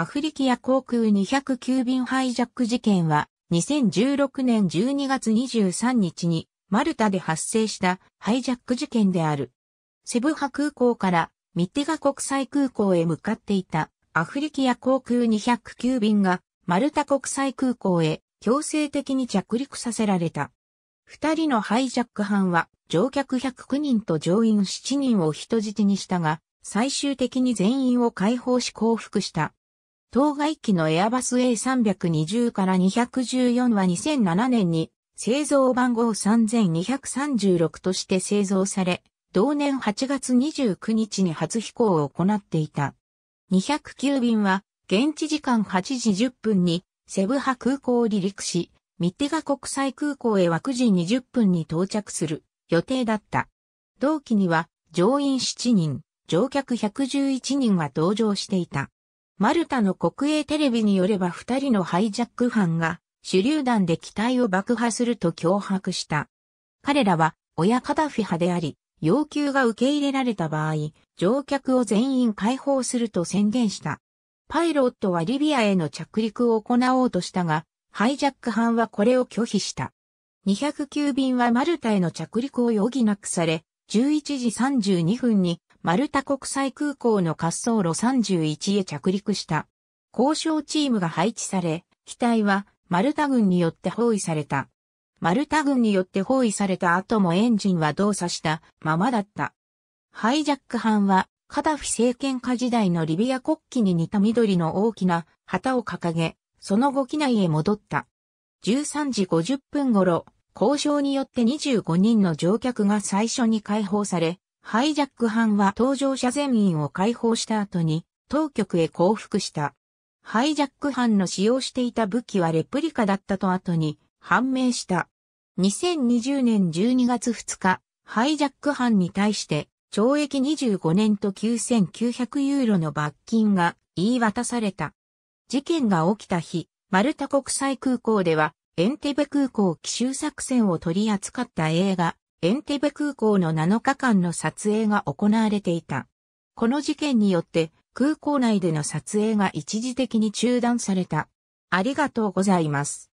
アフリキア航空209便ハイジャック事件は、2016年12月23日に、マルタで発生したハイジャック事件である。セブハ空港からミッテガ国際空港へ向かっていたアフリキア航空209便がマルタ国際空港へ強制的に着陸させられた。二人のハイジャック犯は乗客109人と乗員7人を人質にしたが、最終的に全員を解放し降伏した。当該機のエアバス A320 から214は2007年に製造番号3236として製造され、同年8月29日に初飛行を行っていた。209便は現地時間8時10分にセブハ空港を離陸し、ミッテガ国際空港へは9時20分に到着する予定だった。同期には乗員7人、乗客111人が同乗していた。マルタの国営テレビによれば二人のハイジャック犯が手榴弾で機体を爆破すると脅迫した。彼らは親カダフィ派であり、要求が受け入れられた場合、乗客を全員解放すると宣言した。パイロットはリビアへの着陸を行おうとしたが、ハイジャック犯はこれを拒否した。209便はマルタへの着陸を余儀なくされ、11時32分にマルタ国際空港の滑走路31へ着陸した。交渉チームが配置され、機体はマルタ軍によって包囲された。マルタ軍によって包囲された後もエンジンは動作したままだった。ハイジャック班はカダフィ政権下時代のリビア国旗に似た緑の大きな旗を掲げ、その後機内へ戻った。13時50分頃、交渉によって25人の乗客が最初に解放され、ハイジャック犯は搭乗者全員を解放した後に当局へ降伏した。ハイジャック犯の使用していた武器はレプリカだったと後に判明した。2020年12月2日、ハイジャック犯に対して懲役25年と9900ユーロの罰金が言い渡された。事件が起きた日、マルタ国際空港ではエンテベ空港奇襲作戦を取り扱った映画、エンテベ空港の7日間の撮影が行われていた。この事件によって空港内での撮影が一時的に中断された。ありがとうございます。